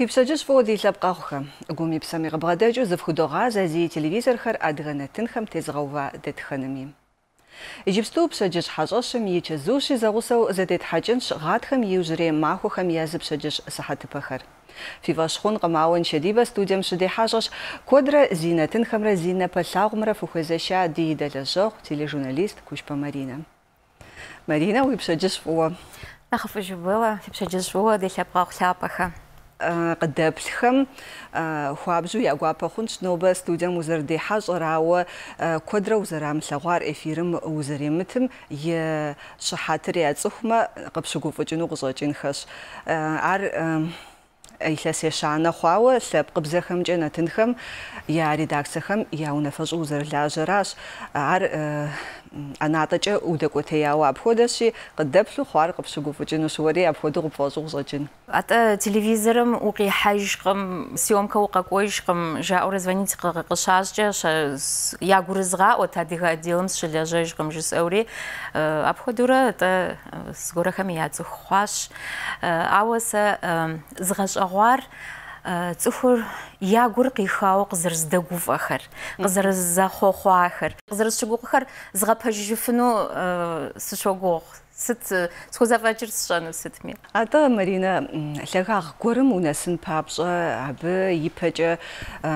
Хипсажыш воды лапқағыға. Гуми псамиға бағададжу зывхудоға зәзей телевизорхар адғанатын тезғауға дәтхаными. Ижипсту псажыш хажошым ечі зуши зағусау зәдет хачынш ғатхым еужіре махухам язы псажыш сахатыпахар. Фивашхун қамауын шедиба студиям шыде хажош кодра зинатын хамра зина палсағымра фухазаша дейдалі жоқ тележурналист Кушпа Марина. Марина, уйпшаджыш фуа. Нахафыжы было, фипшаджыш фуа, дейсяпқа ұқсяпаха. قدەپشخم خوابژوو یاگواپە خونچ نەوبە ستودیەم وزەردی حەژڕاوە کۆدرە وزەرام لەغوار ئەفیرم وزری متم یە شەحاتر یا چخمە قەپشگوفجن و قزۆچین خەش ئار ئەیلە سێشانە خواوە سەب قبزەخەم جێنەتنخەم یاری داکسەخەم یاونەفەژ وزەر لاژەراش ئار ანატაჭე უდეკუთეიაო აფხოდაში ყდებსუ ხარ ყფსუ გუფუჭინუ სუვარი აფხოდუ ყფოზუ ღზაჭინ ატა ტელევიზორამ უყი ჰაიშყმ სიომკა უყა კოიშყმ ჟა ორე ზვანიც ყყშაშჭე იაგურიზღა ოთა დიღა დილმს შილაჟეშყმ ჟესეური აფხოდურა ატა სგორახამი აცუ ხვაშ ავასა ზღაშაღვარ цухур ягур къихауэ къызэрыздэгуфӏэхэр, къызэрызэхъуэхъуахэр, къызэрысщыгугъэхэр згъэпэжыжыфыну э, сыщогугъ сыт э, схузэфӀэкӀыр сщӀэну сытми? АтӀэ марина лъагагъ гуэрым унасын папщӀэ абы ипэкӀэ э,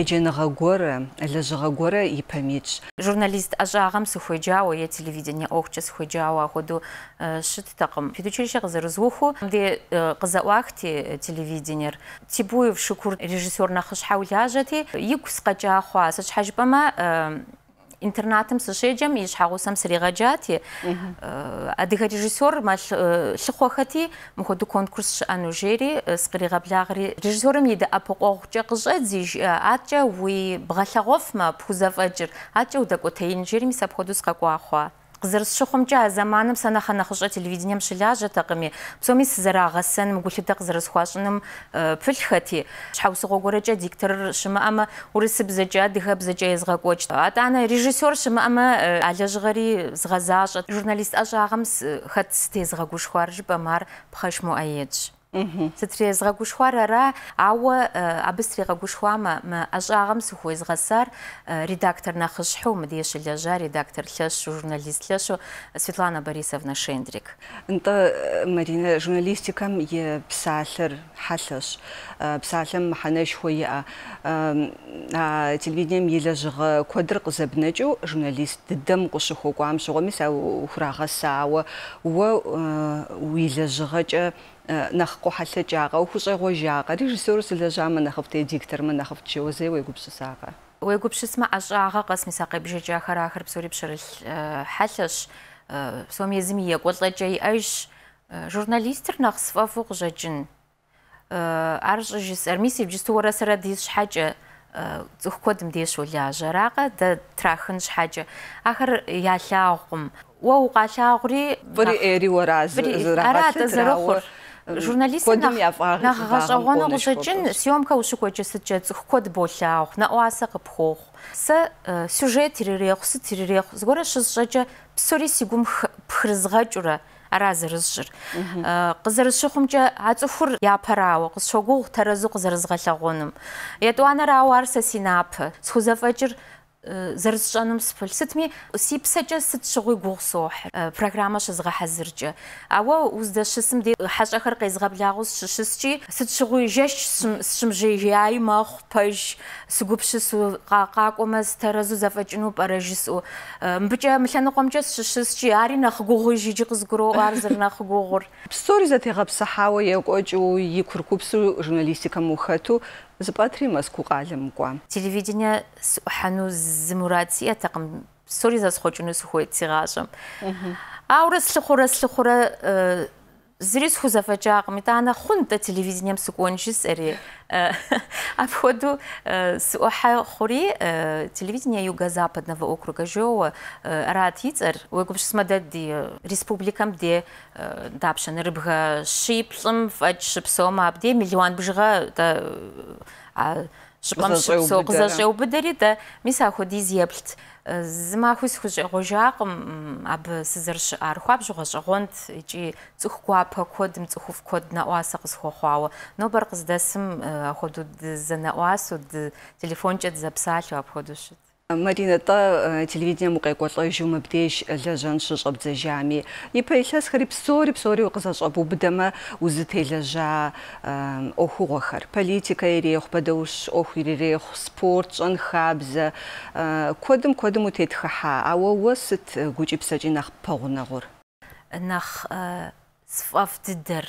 еджэныгъэ гуэрэ, лэжьыгъэ гуэрэ ипэм журналист Журналист ӀэщӀагъэм сыхуеджауэ е телевидение ӀуэхукӀэ сыхуеджауэ апхуэдэу э, щыттэкъым. Педучилищэ къызэрызухыу де къызэӀуахти телевидениер. Тибуев шукур режиссёр нэхъыщхьэ улажьэти, игу сыкъэкӀа хъуа. Сыт щхьэ интернатым сышеджам и шхагусам сригъэджати. Э, адыгэ режиссер мал э, лъыхъохэти мыходы конкурс шыӏэнужери э, сыкъригъэблагъэри режиссерым и дэӏэпыкъуэгъукӏэ къыщӏэдзижаӏаткӏэ уи قزرس شو خمجة сана سنة خنا خشة تلفزيون شلاجة تقمي بسومي سزرا غسن مقولش بدا قزرس خواشنم في الختي شحوس غوغورة جا ديكتر شما أما ورسب زجا سترێز غەگوشوارەرە ئاوە ئابستری غەگوشوامە ئەژاغم سخۆی زغەسەر ریداکتەر نەخشح و مدیشی لەژاری داکتەر لەش журналист ژورنەلیست لەش و سویتلانە بەریسەڤە شێندرێک ئەتە مەرینە ژورنەلیستیکەم یە پسالر حەلش پسالم حەنەش خۆی تلویدیم یی نخ قحل جاغا وخش أغو جاغا ريجسور سلجامة نخفت ديكتر من نخفت جوزي ويقبش ساقا ويقبش اسمع أجاغا قسمي ساقي بجاجا خراخر بسوري بشر حلش بسومي زمية قوطة جاي أيش журналистер нақсыфа фуқжаджын арж жис туара сара дис шхаджа зухкодым жараға да трахын шхаджа ахыр яллағым уа Журнал нахагъэщӏэгъуэну къыщӏэкӏын съемка ущыкӏуэкӏысыкӏэ код болъагъу, нэӏуасэ къыпхуохъу. Сэ э, сюжет ирирехъу, э, тэрэзу زرزشانم سفل ستمي سيب سجا ست شغوي غوصوح برنامج شزغا حزرج او وزدا شسم دي حاج اخر قيزغا بلاغوس ششسجي ست شغوي جاش سم جي جاي ما خبج سغوب شسو قاقاق وما سترزو زفجنو برجسو مبجا ملان قمجا ზპატრიმას ქუყალემკვა ტელევიზია ჰანუ ზმურაცია თაკმ სორიზას ხოჭუნის ხუეციღაზო აურას ლხურას ლხურა зрис хузафачағым, это она хунта телевидением сукончи сэри. Апходу с юга западного округа жоуа рад хитцар, уэгубш смададди республикам де дапшан рыбга шиплым, фадж шипсома абде миллион бжыга, да... шқамшы сол қыза жауы дәрі да, мис ақу дейз еплт. Зима хүйс хүж ғожа ағым, аб сізірш арху абжу ғожа ғонд, жи цүх қуапа қодым, цүх ұф қод на оаса қыз хоқуауы. Но бар қыз дәсім э, ақу дұ зана оасу, дұ телефон жет запсалу ап қодушыд. Марината э, телевидением укэкӏолӏэжумыбдеж э, лэжьэн щыщӏэбдзэжами ипэ илъэсхэри псори псори укъызэщӏэбубдэмэ узытелэжьа ӏуэхугъуэхэр политикэ ирехъу бэдэущ ӏуэху ирирехъу спорт щӏэн хабзэ э, куэдым куэдым утетхыхьа ауэ уэ сыт гукӏыпсэкӏи нэхъ пэгъунэгъур нэхъ сфӏэфӏ дыдэр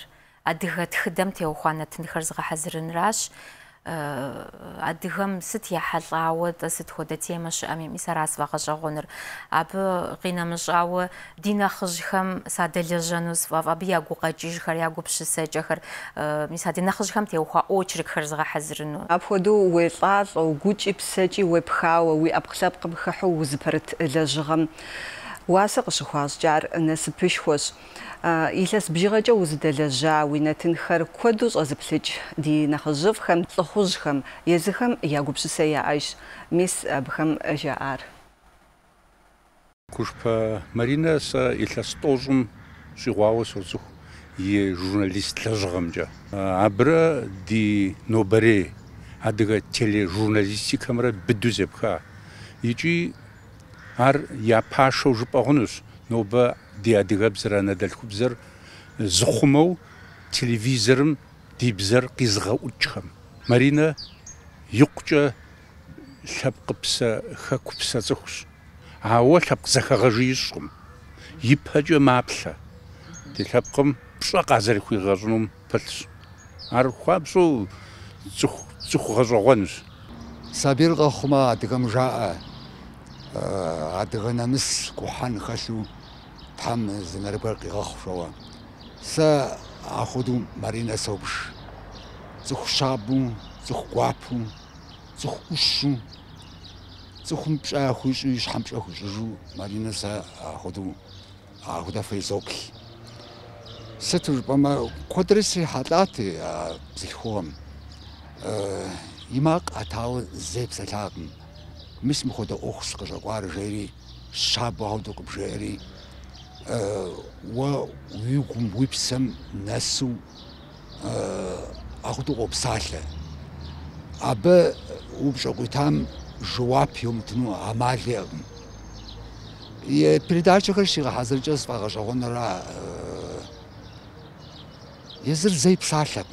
адыгэ тхыдэм теухуанэ тынхэр зыгъэхьэзырынращ адыгэм сыт яхьэлӏауэ тӏэ сыт хуэдэ темэ щыӏэм и сэрас фӏэгъэщӏэгъуэныр абы къинэмыщӏауэ ди нэхъыжьхэм садэлэжьэну сфӏэфӏ абы я гукъэкӏыжхэр я гупщысэкӏэхэр мис ади нэхъыжьхэм теухуа очеркхэр згъэхьэзырыну апхуэдэу уелӏалӏэу гукӏи псэкӏи уепхауэ уи ӏэпкълъэпкъым хыхьу узыпэрыт лэжьыгъэм ვასე ყშხვას ჯარ ნესფიშხოს ილეს ბიღაჭა უზდელეჟა ვინეთინ ხარ ქვედუ წოზფლიჭ დი ნახოზოვ ხამ წოხოზ ხამ ეზი ხამ იაგუბსესეა აიშ მის ბხამ ჟაარ კუშფა მარინას ილეს ტოზუმ ჟიღვაოს ოზუ ი ჟურნალისტ ლაჟღამჯა აბრა დი ნობრე ადგა ჩელე ჟურნალისტიკამრა ბიდუზებხა იჭი ар я паша уж погнус но ба диадигабзра надал хубзар зухмов телевизорым дибзар кизга учхам марина юкча лапкыпса хакупса зухс аава лапк захагажишкум ипхажа мапла тилапкым пша газар хуйгажнум палс ар хуабсу цух цух газогонс сабир гахма адгам жаа адгынамыс кухан хашу там зэнэрбэр кыгахшова са ахуду марина собш цух шабу цух гуапу цух ушу цух мпша хуш иш хамша хуш жу марина са ахуду ахуда фейсок сэтур бама квадриси халати зэлхуам э имак атау зэпсалагм э мисм хода охсгала гуаржери шабауду кубжери ва э, уйгум випсам насу э, ахтуго псаалла аба убшогутам жуапиум тну амалиам я передача хэшига хазаржас вага жогонора э, языр зэй псаалла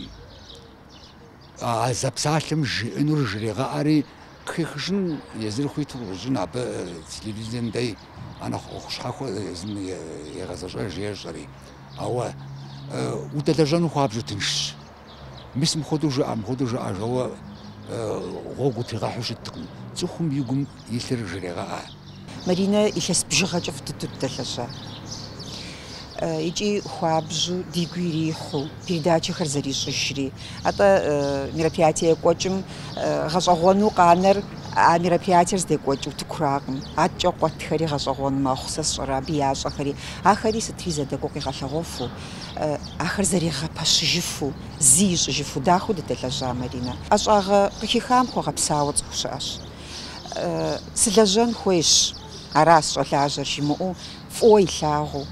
а запсааллам жинур жрига ари kıhışın yezir kuytu jin abı televizyon dey ana xaxo yezin yegazaja jejari awa utelajan xabjutinş мисм ходуж ам ходуж ажава гогутыга хушиттыкын цухум югум илэр жирега марина ихэс бжигач автутутталаша Э, ичи хуабжу дигуриху передачи харзаришу шри. Это мероприятие кочим э, гажагону канер а мероприятие зде кочу тукурагм. Атчо коттхари гажагон махсас шара бияшахари. Ахари стриза де коки гашагофу. Э, Ахар зарига пашжифу зижифу даху де телажа марина. Ашага кихам хогапсаут кушаш. Сэлэжэн хуэш. Арас шолажэр шимуу фой лагу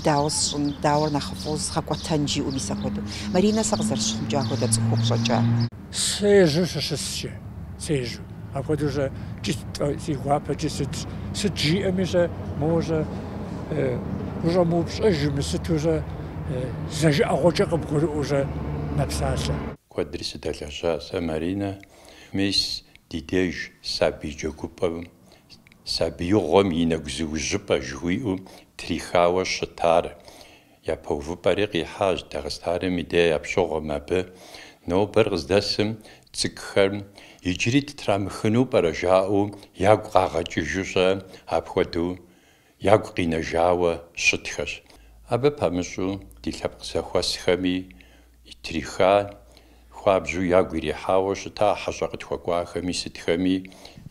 сщӏын дауэр нэхъ фӏоз гъэкӏуэтэн жиӏэу мис апхуэдэу. Маринэ сэ къызэрыщыхъункӏэ апхуэдэ цӏыхуу къыщӏэкӏа. Сежьу сыщыскъэ, сежу Апхуэдэу щэ си гуапэкӏи сыт сыт жиӏэми щэ моуэ щэ ущӏэмыупщӏэжми сыту щэ зэжыӏэгъуэкӏэ къыбгурыӏуэу щэ нэпсалъэ. Куэдри сыдэлэжьа сэ Маринэ мис ди деж сабий джэгупӏэм сабиигъуэм и нэгу зыужьыпӏэ жыхуиӏэу трихава шатар я пову пари хаж дагстар миде апшого мабе но бергз дасм цикхэр иджрит трамхну паражао яг гагачжуша апхоту яг кинажао шитхэш абе памшу дилапкса хвасхами итриха хвабжу яг ирихао шта хашагт хвакахами ситхами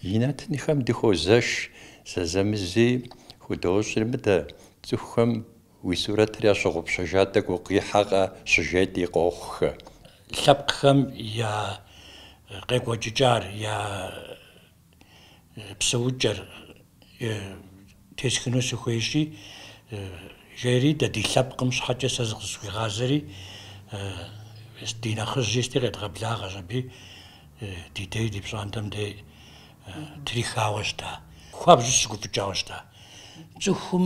инат нихам дихозаш зазамзи ودوشر مدى تخم ويسورة ريا شغب شجاتك وقيحة شجاتي قوخ لبقهم يا قيق وججار يا بسوجر تسكنو سخويشي جيري دا دي لبقم شحاجة سازغزوي غازري دينا خرجيستي غير غبلاغة جنبي دي دي دي بشاندم دي تريخاوش دا خواب جسكو فجاوش دا цӀыхум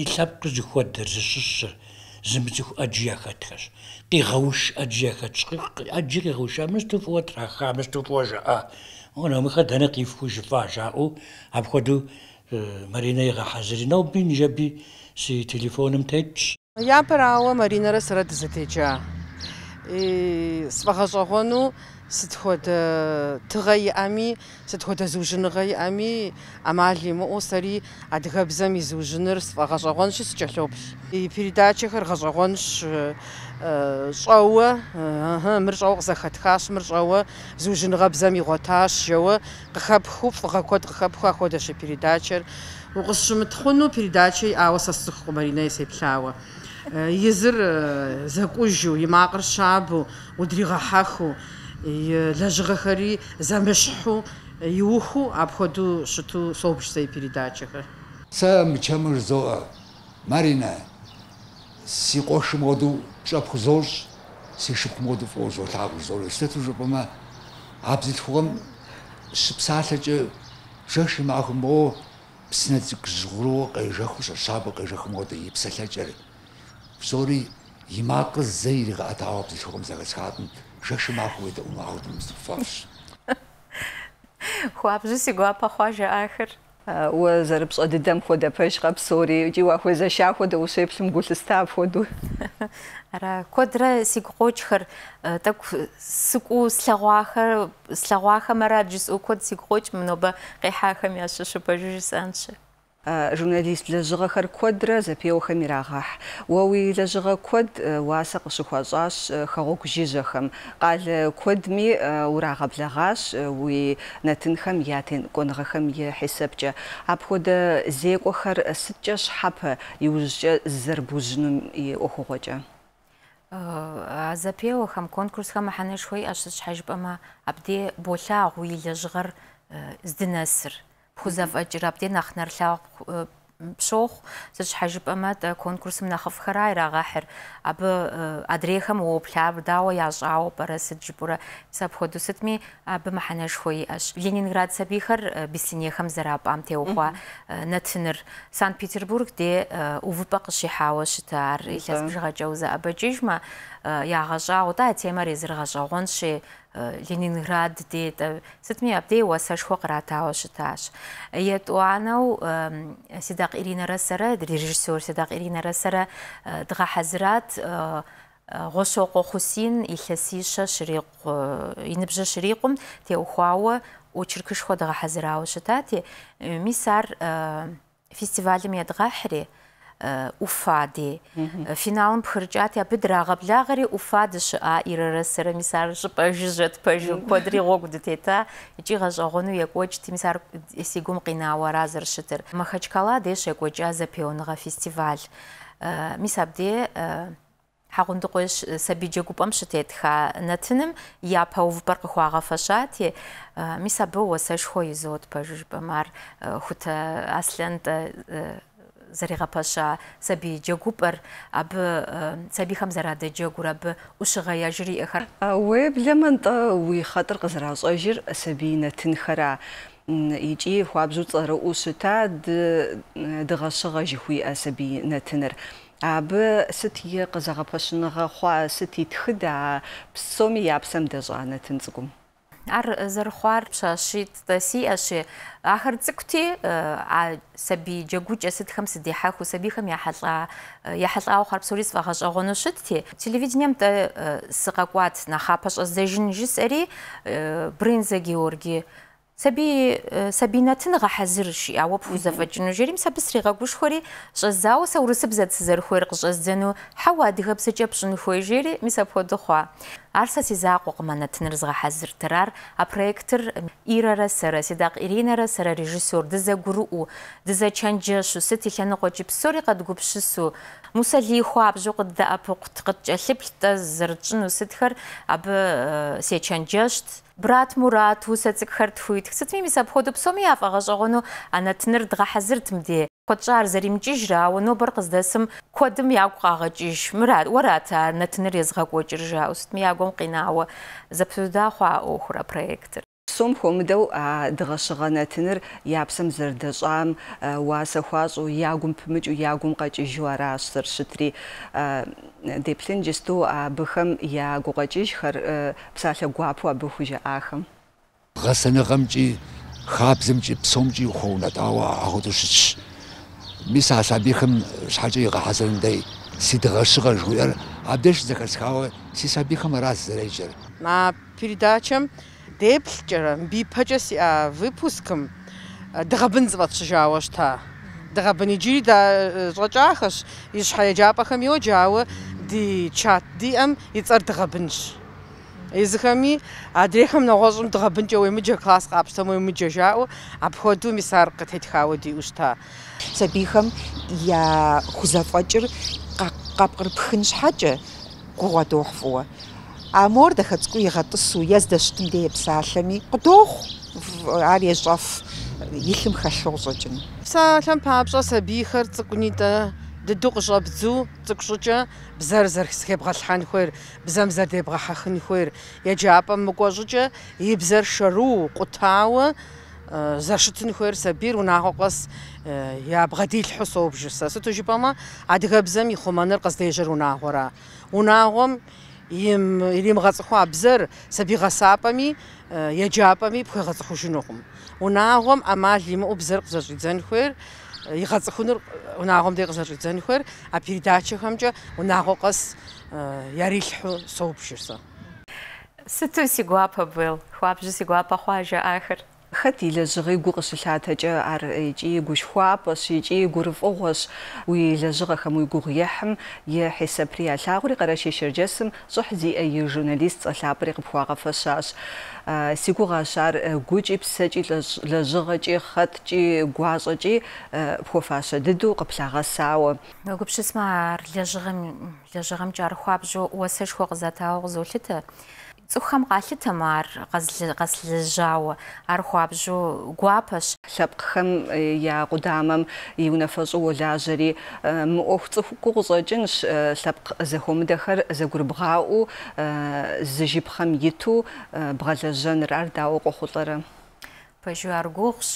илъэпкъыр зыхуэдэр зыщысыр зымызыху ӏэджи яхэтхэщ. Къигъэуш ӏэджи яхэтщ. Ӏэджи къигъэушамэ, сыту фӏыуэ трахамэ, сыту фӏыуэ жаӏа. Унэмыхэр дэнэ къифху жыфӏа жаӏэу апхуэдэу Маринэ игъэхьэзыри. Ноби ныжэби си телефоным тетщ. Япэрауэ Маринэрэ сэрэ дызэтеджа. И сфӏэгъэщӏэгъуэну ست خود تغی آمی ست خود زوجن غی آمی عملی ما اصلی ادغاب زمی زوجنر است و غزوانش است چه لوبش ای پیداچه خر غزوانش شوه اهه مرش او زوجن غاب زمی غتاش جو قحب خوب و قحط قحب خودش پیداچه و قصش متخنو پیداچه ای آواز است خوب ماری نه سپت شابو و دریغ حاکو لەژغەخەری زەمەشح و یوخ و ئابخۆدو شت و سۆبشتەی پیریداچەکە سەم چەمر زۆە مارینە سی قۆشمۆد و چەپ زۆش سی шыпхмод фоз тав зор эстет уже бома абзил хугам шипсаалж жөш махм бо пснэ згруу гэжэх ус шаб гэжэх мод ипсалж эр зори имак зэйр атаав зхугам загас хатан შეშმაყვეთ უმაღლეს ფონს ხუაბჟისი გვაფახვაჟა ახერ უაზერებს ოდიდემ ხოდა ფეშხაბს ორი ჯიუახვეზა შახოდა უშეფლიმ გულსთაფოდუ რა კოდრა სიგოჩხერ так суку слагваха слагваха мараджис укот сигоч мноба гехахам яшшу пожужисанше Э, журналист лэжьыгъэхэр куэдрэ зэпеухэм ирагъэхь. Уэ уи лэжьыгъэ куэд э, уасэ къыщыхуэщӀащ э, хэгъуэгу жыжьэхэм. Къалэ куэдми урагъэблэгъащ уи нэтынхэм я теныкӀуэныгъэхэм и хьисэпкӀэ. Апхуэдэ зекӀуэхэр сыткӀэ щхьэпэ иужькӀэ зэрыбужьыным и ӀуэхугъуэкӀэ? А зэпеуэхэм конкурсхэм мыхьэнэшхуэ иӀэщ щхьэ жыпӀэмэ, абдей болъагъу уи лэжьыгъэр здынэсыр. بخزافأجرابدي نخنر لاق بشوخ زش حجب أمد كونكورس من أخف خراير غاحر أب أدريخم وبلاب داو يعجعو برس جبورة سب خدو ستمي أب محنش خوي أش لينينغراد سبيخر بسينيخم زراب أم تيوخوا نتنر سان بيتربورغ دي وفبق شي حاوش تار إلاز بجغا جوزة جيجما Э, яғажа ота темір езірғажа ғонши э, ленинград деді э, сітме апдей уасаш хоқыратау таш. ет уанау седақ ирина расара режиссер седақ ирина расара дға хазрат ғошоқ хусин ихесиша шриқ инібжі шриқым те ухуауы очеркішхо дға хазрау шыта те мисар фестивалем едға хри Э, уфади э, финалым пхырчат я быдрага благъари уфады щыӏа ирэрысэрэ мисар щӏыпӏэ жыжьэт пэжу куэдри гъуэгу дытета икӏи гъэщӏэгъуэну екӏуэкӏти мисар си гум разыр зэрыщытыр махачкала деж екӏуэкӏа зэпеоныгъэ фестиваль э, мис абде хьэгъундыкъуейщ сабиджэ гупӏэм щытетха нэтыным япэ увыпӏэр къыхуагъэфэщати мис абы уэсэшхуэ зот пэжыжпӏэм ар хутэ аслъэнтӏэ زريغا باشا سبي جوجوبر اب سبی خم خمسة راد جوجور اب وشغا جری اخر وي بلا منطا وی خاطر قزرا صاجر سبينا تنخرا يجي خوابزو تصرو ستا دغشغا جوي اسبي نتنر اب ستی قزغا باشنغا خوا ستی تخدا بسومی بسومي يابسم دجانة تنزقم არ ზრხوار ფშაში და სიაში ახერწკვთი ა себе ჯეგუჭესეთ ხამს დიჰა ხუსები ხამ яхала яхала ხარფსურის ვაღაშაღონოშეთი ტელევიზიამ და სიყაკვაც ნახაფაშა ზეჟინჟისერი ბრინზე გიორგი себе сабинатын гахазирши авафузафаджинжерим сабсригагушхори шзаусаурусбзат зэрхуэр къыщэздэну хауа адыгэ псэчэпшын хуэжери мисапходухва арса сизақ оқыманы тынырзға хәзіртірар, а проектор ирара сара, сидақ иринара сара режиссер, дыза гуру у, дыза чанжа шусы тихяны қочып сори қад гупшысу. Муса ли хуап жоқыд да апы құтқыт жәліп та зырчын усытхар, абы э, се чанжашт, брат мурат усацык хартфуит. Кстати, мисап ходу псоми аф ағаш ағону, ана тыныр дға хәзіртімде. ქოჭარ ზრიმჭიჟრა ვნობარ ყზდასм ქოდმი აქვ ყაღჭიშ მრად ვარათა ნათნერ ეზღა ქოჭრჟაუსთ მე აგონ ყინაო ზაფსუდა ხა ოხრა პროექტი сум хомдел а дгъшыгъанатыныр япсым зэрдэшӏам уасэ хуашӏу ягум пымыкӏу ягум къэкӏыжьу арашъыр щытри деплъын джысту абыхэм ягу къэкӏыжьхэр псалъэ гуапэу абы хужаӏахэм гъэсэныгъэмкӏи хабзэмкӏи псомкӏи ухоунэт ауэ агъуду щыщ Miss as a bichem schre haseln déi si deëchere Joer a dech se schaue si a bichem razréger. Ma Pidachem déëm Bi pëche si a wypukem Drben wat ze jouwercht ha. Da ben iji da zlojachas i schaje djapachem jo djawe di chat di am i zar drabinsh. Езхэми адрехам ногоозом дгабнч уэмж класс гапсам уэмж жаау обходу мисар гэтхаау ди ушта. Сабихам я хузафачр гапгар пхэн шхаж гуга дуухфуу. Амор дахацгүй ягатсуу яздаштым дэе псаалами гдуух ар яжав илэм халлуурж. Псаалам паапсо сабихар цгүнида дугъжэ бзу цӀыкӀу щӀыкӀэ бзэр зэрхэбгъэлъхьэн хуейр бзэм зэрдебгъэхьэхын хуейр еджапӀэм мыкӀуэ щӀыкӀэ и бзэр шэру къутауэ э, зэрщытын хуейр сабийр унагъуэ къэс э, ябгъэдилъхьу собжэ сэ сыту жыпӀэмэ адыгэбзэм и хъумэныр къыздежьэр унагъуэра унагъуэм им иримыгъэцӀыхуа бзэр сабигъэсапӀэми э, еджапӀэми пхуегъэцӀыхужынукъым унагъуэм ӏэмал имыӀу бзэр къызэщӀидзэн хуейр იღაც ხუნურ უნაღომდე ყზარ ძენხვერ აფირი დააჩეხამჭა უნაღოყას ярилхუ соупшырса სიტუსი გვაპა ბელ ხვაბჟი სიგვაპა ხვაჟა ახერ خدی لزغی گوش لاته ار ایجی گوش خواب است ایجی گرف آغاز وی لزغ خمی گویحم یه حس پری اتلاعوری قرشی شر جسم صح زی ای جورنالیست اتلاعوری قبوق فساس سیگوغا شر گوچی بسجی لزغی خد جی گوازی خوفاش دیدو قبل غصا و گوش ار لزغم لزغم خواب جو واسش خواب زتاق زولته цӏыхухэм къалъытэмэ ар къэзлэжьауэ ар хуабжьу гуапэщ лъэпкъхэм э, я къудамэм и унафэщӏу уолажьэри э, мы ӏуэху цӏыху гугъу щӏэкӏынщ э, лъэпкъ зэхуэмыдэхэр зэгурыбгъаӏуэу зы жыпхъэм иту бгъэлэжьэныр ар дауэ къохъулӏэрэ пэжу ар гугъущ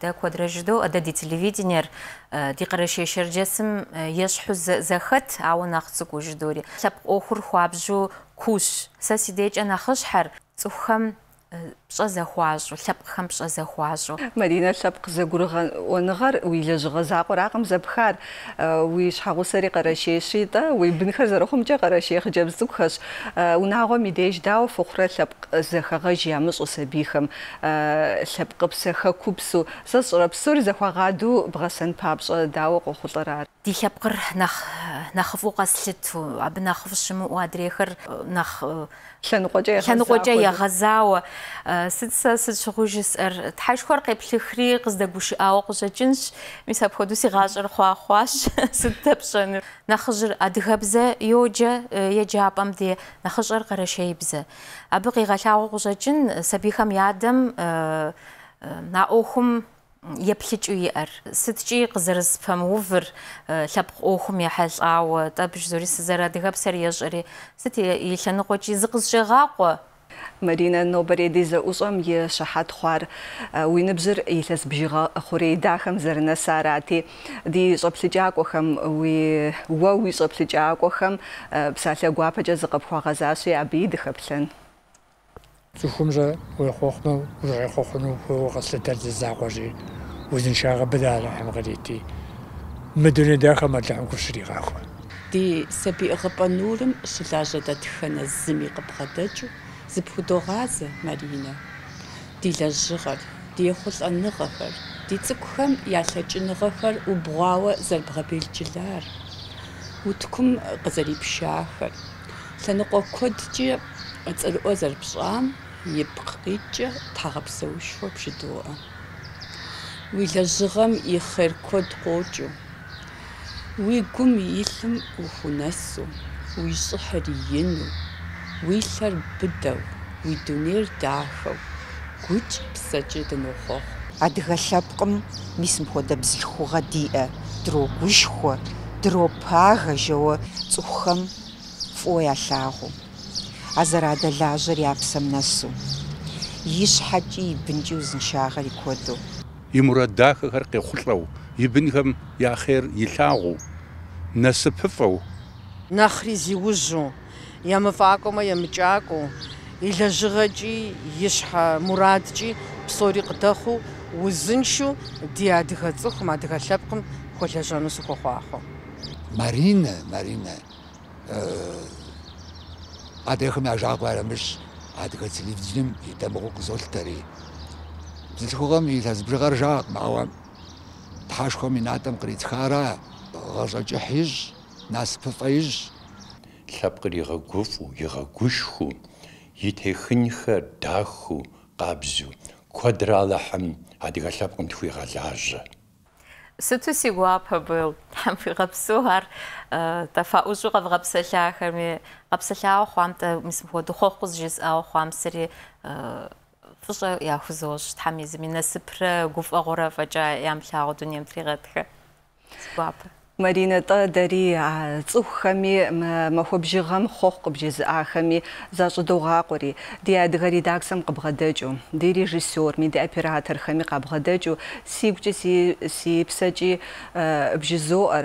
дэ куэдрэ жыдоӏэ дэ ди телевидениер ди къэрэшейшэрджэсым ещхьу зэхэт ауэ нэхъ цӏыкӏуу жыдори лъэпкъ ӏуэхур хуабжьу كوش ساسي ديج انا خشحر حر пшэ зэхуашу, лъэпкъхэм пшэ зэхуашу. Марина лъэпкъ зэгурыгъэн оныгъэр уилэжьыгъэ закъор акъым зэпхар. Э, уи шъхьагъусэри къэрэщэщи да, уи бынхэр зэрэхъумкӏэ къэрэщэх джэбз цӏыкӏухэш. Э, Унагъом и деж дау фыхъурэ лъэпкъ зэхэгъэжь ямышӏу сабийхэм. Э, Лъэпкъыпсэ хэкупсу. Сэ сшӏэрэ псор зэхуагъаду бгъэсэн папшӏэ дау къохъулӏэр ар. Ди лъэпкъыр нахь нахьыфу къэслъыту, абы нахьыфу щымыӏу адрейхэр нахь лъэныкъокӏэ егъэзауэ. سدسة سدشغو جسر تحشخور قبل خري قصد بوشي آو قصد جنش ميسا بخدو سي غاجر خوا خواش ستبشن نخجر أدغبزة يوجا يجاب أم دي نخجر قرشي بزة أبقي غلاو قصد جن سبيخم يادم ناوخم еплъыкӏыу иӏэр сыткӏи къызэрызыпэмыувыр э, лъэпкъ ӏуэхум ехьэлӏауэ тӏэбж Марина Нобредиза усом е шахат хвар уинбзер илэс бжига хуредахам зэрна сарати ди сопсиджакохам уи уа уи сопсиджакохам псалъа гуапэджа зыкъыпхуагъэзасуи абы идыхэплъэн цӏыхум жэ уи хохну уи хохну уи гъэслъэтэр зызакъуэжи узыншагъэ бэдалахьэм гъэрити мыдуни дахэм алъахьэм кушригъахуэ ди сабиӏыгъыпӏэ нурым щылажьэ дэтхэнэ зыми къыбгъэдэкӏыу зэпхудогаазэ марина дилажьыгъэр дехъулӏэныгъэхэр ди цӏыкӏухэм ялъэкӏыныгъэхэр убгъуауэ зэрыбгъэбелджылар утыкум къызэрипшахэр лъэныкъуэ куэдкӏи цӏэрыӏуэ зэрыпщӏам ипкъ къикӏэ тхьэгъэпсэушхуэ пшыдоӏэ уи лэжьыгъэм и хъер куэд къокӏыу уи гум илъым ухунэсу уи щӏыхьыр ину уиллар биддав уйдунер даахав гүж псажид нохох адгаллапкъм мисм хода бзлхуга диӏэ дро гушхуэ дро пагэжэуэ цӏыхухэм фӏо ялъагъуу а зэрадэлажьэр я псэм нэсу и щхьэкӏи и бынкӏи узыншагъэр и куэду и мурад дахэхэр къехъулӏэу и бынхэм я хъер илъагъуу насыпыфӏэу нэхъри зиужьу ямыфакӏуэмэ емыкӏакӏуэу, илэжьыгъэкӏи и щхьэ мурадкӏи псори къыдэхъуу узыншэу ди адыгэ цӏыхум, адыгэ лъэпкъым хуэлэжьэну сыхуэхъуахъуэ. Маринэ, Маринэ адэхэм я жагъуэ арымыщ адыгэ телевидением и дамыгъуэу къызолъытэри. Бзылъхугъэм илъэс бжыгъэр жагъкъым, ауэ тхьэшхуэм и натӏэм къритхара гъэщӏэкӏыхь ищӏ, насыпыфӏэ ищӏ, лапгаригагуфу игагушху итэхньха даху габзу квадралахам адигалапгам тхуигалаажа сэтэ сигуапа был там гапсуар тафа э, ужуг гапсалахами гапсалаа хуамта мисм хо дохохгуз жис аа хуамсри э, фжа яхузош там измина сыпра гуф агора фажа ямлаагу дуньям тригатха сигуапа مارينا تدري تصخمي ما هو بجغم خوق بجزء آخمي زاج دوغاقوري دي أدغري داكسم قبغدجو دي ريجيسور مي دي أبيراتر خمي قبغدجو سيب جي سي سي بساجي بجزوئر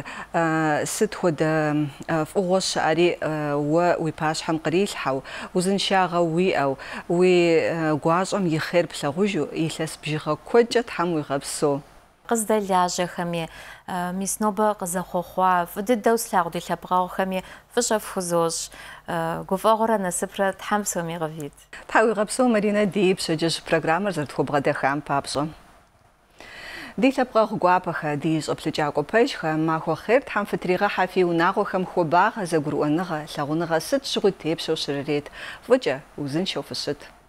ست هو دا فغوش عري و ويباش حم قريل حو وزن شاغا وي أو وي غواز عم يخير بساغوجو إيلاس بجغا كوجت حم ويغبسو قز دل یاجه خمی میسنوب قز خوخوا فدد دوس لاغدی لبغاو خمی فشف خزوش گوف آغورا نسپر تحمسو می غفید غبسو مرینا دیب شجش پرگرامر زرد خوب غده خم پابسو دي لبغا غوابخه دي زوبلجاكو بيشخه ما خو خير تحم فتريغه حفي وناغوخم خو باغه زغرو انغه لغونغه ست شغو تيب شو شريت وجه وزن شو فشت